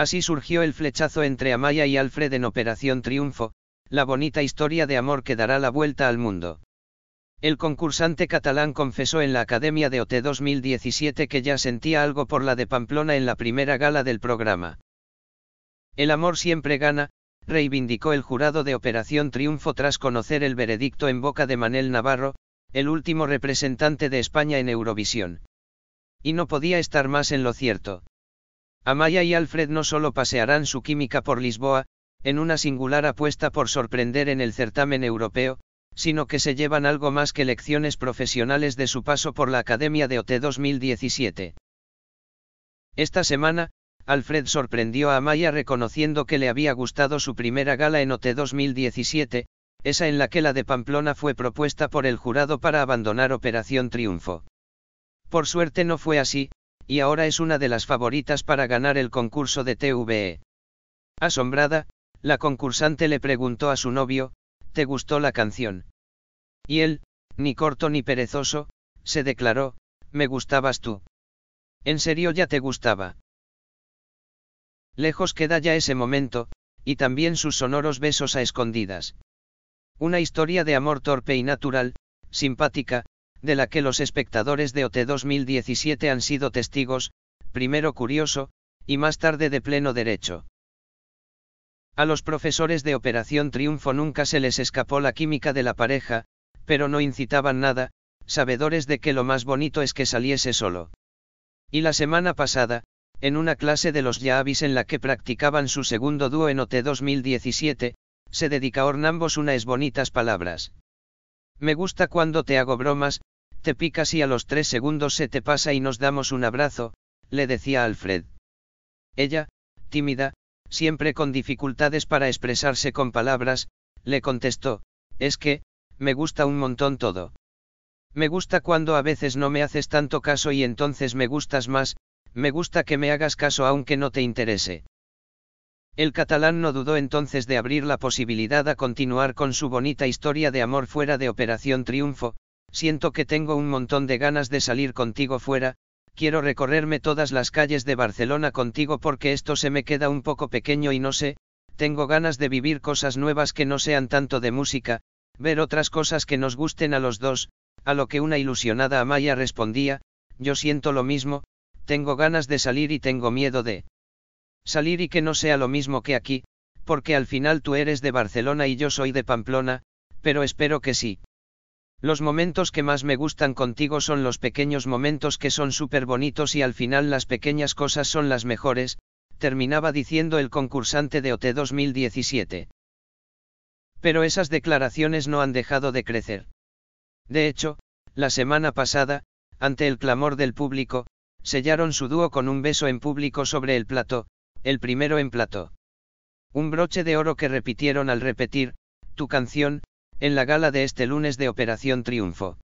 Así surgió el flechazo entre Amaya y Alfred en Operación Triunfo, la bonita historia de amor que dará la vuelta al mundo. El concursante catalán confesó en la Academia de OT 2017 que ya sentía algo por la de Pamplona en la primera gala del programa. El amor siempre gana, reivindicó el jurado de Operación Triunfo tras conocer el veredicto en boca de Manel Navarro, el último representante de España en Eurovisión. Y no podía estar más en lo cierto. Amaya y Alfred no solo pasearán su química por Lisboa, en una singular apuesta por sorprender en el certamen europeo, sino que se llevan algo más que lecciones profesionales de su paso por la Academia de OT 2017. Esta semana, Alfred sorprendió a Amaya reconociendo que le había gustado su primera gala en OT 2017, esa en la que la de Pamplona fue propuesta por el jurado para abandonar Operación Triunfo. Por suerte no fue así, y ahora es una de las favoritas para ganar el concurso de TVE. Asombrada, la concursante le preguntó a su novio, ¿te gustó la canción? Y él, ni corto ni perezoso, se declaró, me gustabas tú. En serio ya te gustaba. Lejos queda ya ese momento, y también sus sonoros besos a escondidas. Una historia de amor torpe y natural, simpática, de la que los espectadores de OT 2017 han sido testigos, primero curioso, y más tarde de pleno derecho. A los profesores de Operación Triunfo nunca se les escapó la química de la pareja, pero no incitaban nada, sabedores de que lo más bonito es que saliese solo. Y la semana pasada, en una clase de los Yavis en la que practicaban su segundo dúo en OT 2017, se dedicaron ambos unas bonitas palabras. Me gusta cuando te hago bromas, te picas y a los tres segundos se te pasa y nos damos un abrazo, le decía Alfred. Ella, tímida, siempre con dificultades para expresarse con palabras, le contestó, es que, me gusta un montón todo. Me gusta cuando a veces no me haces tanto caso y entonces me gustas más, me gusta que me hagas caso aunque no te interese. El catalán no dudó entonces de abrir la posibilidad a continuar con su bonita historia de amor fuera de Operación Triunfo, Siento que tengo un montón de ganas de salir contigo fuera, quiero recorrerme todas las calles de Barcelona contigo porque esto se me queda un poco pequeño y no sé, tengo ganas de vivir cosas nuevas que no sean tanto de música, ver otras cosas que nos gusten a los dos, a lo que una ilusionada Amaya respondía, yo siento lo mismo, tengo ganas de salir y tengo miedo de salir y que no sea lo mismo que aquí, porque al final tú eres de Barcelona y yo soy de Pamplona, pero espero que sí. Los momentos que más me gustan contigo son los pequeños momentos que son súper bonitos y al final las pequeñas cosas son las mejores, terminaba diciendo el concursante de OT 2017. Pero esas declaraciones no han dejado de crecer. De hecho, la semana pasada, ante el clamor del público, sellaron su dúo con un beso en público sobre el plato, el primero en plato. Un broche de oro que repitieron al repetir, tu canción, en la gala de este lunes de Operación Triunfo.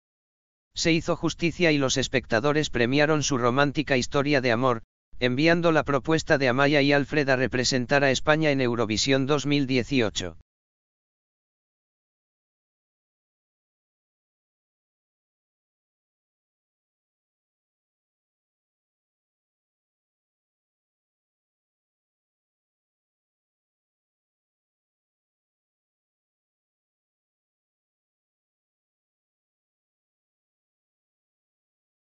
Se hizo justicia y los espectadores premiaron su romántica historia de amor, enviando la propuesta de Amaya y Alfred a representar a España en Eurovisión 2018.